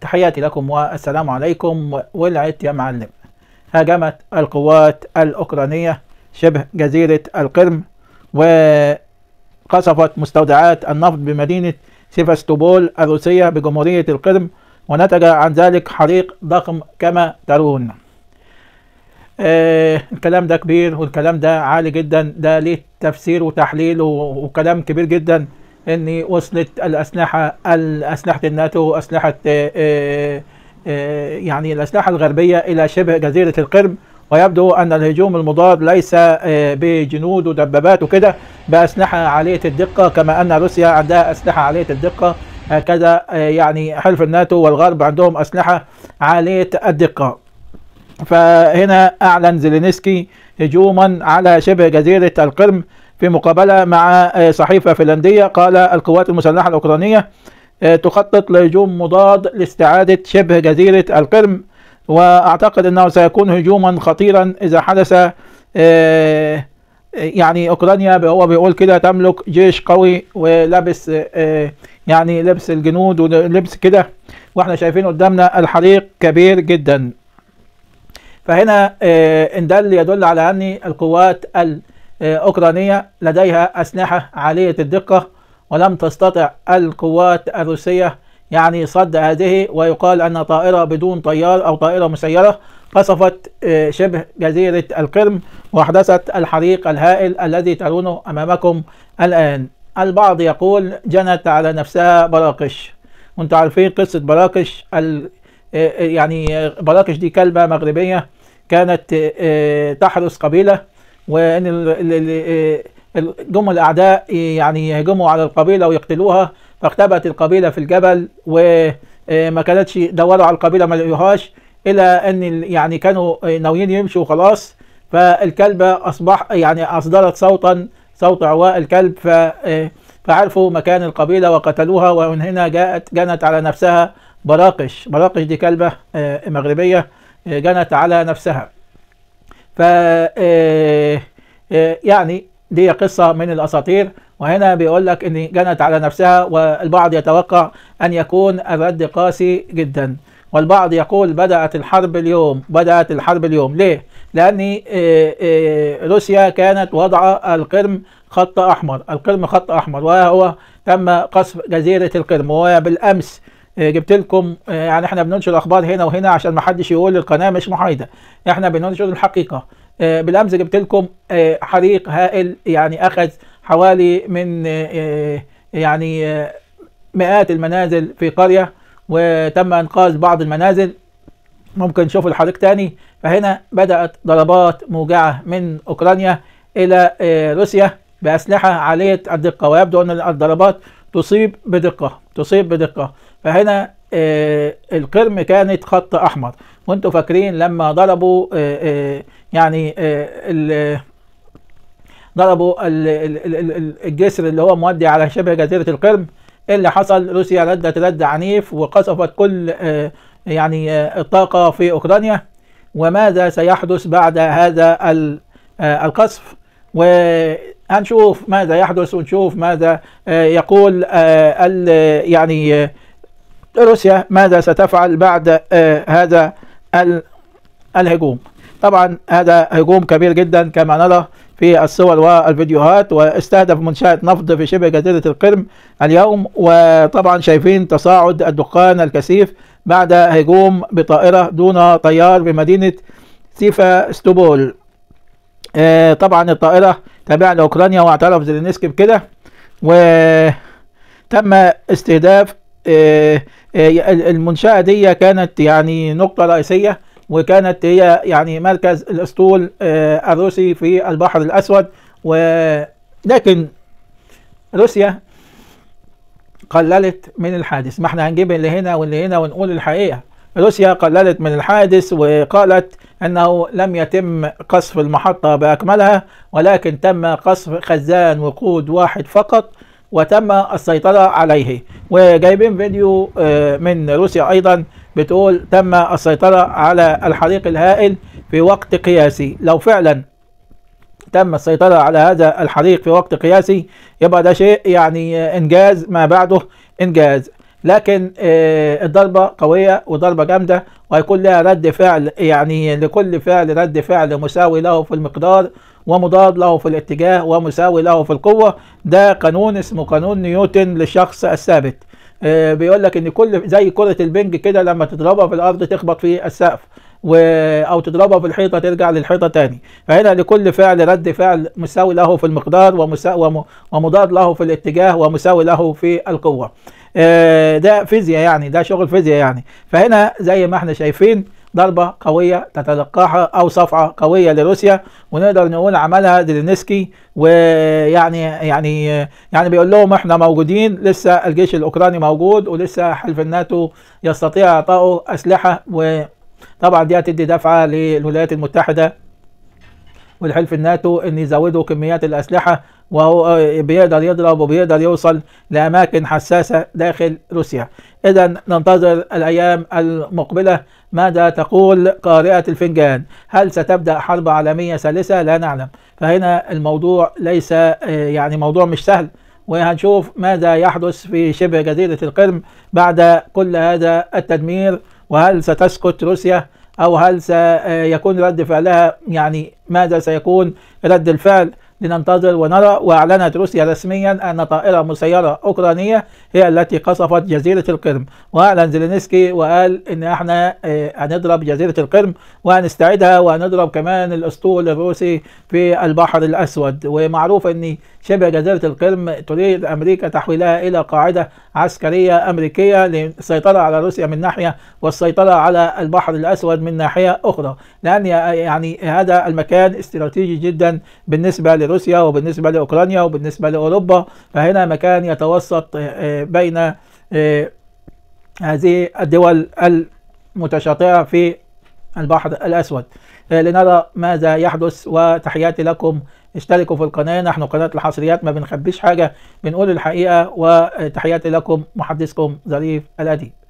تحياتي لكم والسلام عليكم ولعت يا معلم هاجمت القوات الأوكرانية شبه جزيرة القرم وقصفت مستودعات النفط بمدينة سيفاستوبول الروسية بجمهورية القرم ونتج عن ذلك حريق ضخم كما ترون آه الكلام ده كبير والكلام ده عالي جدا ده ليه تفسير وتحليل وكلام كبير جدا ان وصلت الاسلحه اسلحه الناتو اسلحه آه، آه، آه، يعني الاسلحه الغربيه الى شبه جزيره القرم ويبدو ان الهجوم المضاد ليس بجنود ودبابات وكده باسلحه عاليه الدقه كما ان روسيا عندها اسلحه عاليه الدقه هكذا يعني حلف الناتو والغرب عندهم اسلحه عاليه الدقه فهنا اعلن زيلينسكي هجوما على شبه جزيره القرم في مقابلة مع آه، صحيفة فنلندية قال القوات المسلحة الأوكرانية آه، تخطط لهجوم مضاد لاستعادة شبه جزيرة القرم وأعتقد أنه سيكون هجوما خطيرا إذا حدث آه، يعني أوكرانيا هو بيقول كده تملك جيش قوي ولبس يعني لبس الجنود ولبس كده واحنا شايفين قدامنا الحريق كبير جدا فهنا ان ده اللي يدل على ان القوات ال أوكرانية لديها أسلحة عالية الدقة ولم تستطع القوات الروسية يعني صد هذه ويقال أن طائرة بدون طيار أو طائرة مسيرة قصفت آه، شبه جزيرة القرم وأحدثت الحريق الهائل الذي ترونه أمامكم الآن البعض يقول جنت على نفسها براقش وانتم عارفين قصة براقش آه، آه، يعني براقش دي كلبة مغربية كانت تحرس قبيلة وان جم الاعداء يعني يهجموا على القبيله ويقتلوها فاختبأت القبيله في الجبل وما آه، كانتش دوروا على القبيله ما لقوهاش الى ان يعني كانوا آه، ناويين يمشوا خلاص فالكلبه اصبح يعني اصدرت صوتا صوت عواء الكلب ف آه، فعرفوا مكان القبيله وقتلوها ومن هنا جاءت جنت على نفسها براقش براقش دي كلبه مغربيه جنت على نفسها ف آه، آه، يعني دي قصة من الأساطير وهنا بيقول لك إن جنت على نفسها والبعض يتوقع أن يكون الرد قاسي جدا والبعض يقول بدأت الحرب اليوم بدأت الحرب اليوم ليه؟ لأن آه، روسيا كانت وضع القرم خط أحمر القرم خط أحمر وهو تم قصف جزيرة القرم وبالأمس آه، جبت لكم آه، يعني احنا بننشر اخبار هنا وهنا عشان ما حدش يقول القناه مش محايده احنا بننشر الحقيقه آه، بالامس جبت لكم حريق هائل يعني اخذ حوالي من يعني مئات المنازل في قريه وتم انقاذ بعض المنازل ممكن نشوف الحريق تاني فهنا بدات ضربات موجعه من اوكرانيا الى روسيا باسلحه عاليه الدقه ويبدو ان الضربات تصيب بدقه تصيب بدقه فهنا آه، آه، القرم كانت خط احمر وانتم فاكرين لما ضربوا آه، يعني ضربوا الجسر اللي هو مودي على شبه جزيره القرم إيه اللي حصل روسيا ردت رد عنيف وقصفت كل يعني الطاقه في اوكرانيا وماذا سيحدث بعد هذا القصف وهنشوف ماذا يحدث ونشوف ماذا يقول يعني روسيا ماذا ستفعل بعد آه، هذا الهجوم طبعا هذا هجوم كبير جدا كما نرى في الصور والفيديوهات واستهدف منشأة نفط في شبه جزيرة القرم اليوم وطبعا شايفين تصاعد الدخان الكثيف بعد هجوم بطائرة دون طيار بمدينة سيفا ستوبول آه، طبعا الطائرة تابعة لأوكرانيا واعترف زيلينسكي بكده وتم استهداف آه، آه، المنشأة دي كانت يعني نقطة رئيسية وكانت هي يعني مركز الأسطول آه، الروسي في البحر الأسود ولكن روسيا قللت من الحادث ما احنا هنجيب اللي هنا واللي هنا ونقول الحقيقة روسيا قللت من الحادث وقالت أنه لم يتم قصف المحطة بأكملها ولكن تم قصف خزان وقود واحد فقط وتم السيطرة عليه وجايبين فيديو آه، من روسيا أيضا بتقول تم السيطرة على الحريق الهائل في وقت قياسي لو فعلا تم السيطرة على هذا الحريق في وقت قياسي يبقى ده شيء يعني إنجاز ما بعده إنجاز لكن آه، الضربة قوية وضربة جامدة وهيكون لها رد فعل يعني لكل فعل رد فعل مساوي له في المقدار ومضاد له في الاتجاه ومساوي له في القوة ده قانون اسمه قانون نيوتن للشخص الثابت آه، بيقول لك ان كل زي كرة البنج كده لما تضربها في الارض تخبط في السقف و او تضربها في الحيطه ترجع للحيطه تاني فهنا لكل فعل رد فعل مساوي له في المقدار ومسا... وم... ومضاد له في الاتجاه ومساوي له في القوه آه، ده فيزياء يعني ده شغل فيزياء يعني فهنا زي ما احنا شايفين ضربة قوية تتلقاها أو صفعة قوية لروسيا ونقدر نقول عملها ديلينسكي ويعني يعني يعني بيقول لهم احنا موجودين لسه الجيش الأوكراني موجود ولسه حلف الناتو يستطيع إعطائه أسلحة وطبعا دي هتدي دفعة للولايات المتحدة والحلف الناتو ان يزودوا كميات الاسلحه وهو بيقدر يضرب وبيقدر يوصل لاماكن حساسه داخل روسيا. اذا ننتظر الايام المقبله ماذا تقول قارئة الفنجان هل ستبدأ حرب عالمية ثالثة لا نعلم فهنا الموضوع ليس آه، يعني موضوع مش سهل وهنشوف ماذا يحدث في شبه جزيرة القرم بعد كل هذا التدمير وهل ستسقط روسيا أو هل سيكون رد فعلها يعني ماذا سيكون رد الفعل لننتظر ونرى وأعلنت روسيا رسميا أن طائرة مسيرة أوكرانية هي التي قصفت جزيرة القرم وأعلن زيلينسكي وقال إن احنا آه، هنضرب جزيرة القرم وهنستعيدها وهنضرب كمان الأسطول الروسي في البحر الأسود ومعروف أن شبه جزيرة القرم تريد أمريكا تحويلها إلى قاعدة عسكرية أمريكية للسيطرة على روسيا من ناحية والسيطرة على البحر الأسود من ناحية أخرى لأن يعني هذا المكان استراتيجي جدا بالنسبة روسيا وبالنسبة لأوكرانيا وبالنسبة لأوروبا فهنا مكان يتوسط آه، بين آه، هذه الدول المتشاطئة في البحر الأسود آه، لنرى ماذا يحدث وتحياتي لكم اشتركوا في القناة نحن قناة الحصريات ما بنخبيش حاجة بنقول الحقيقة وتحياتي لكم محدثكم ظريف الأديب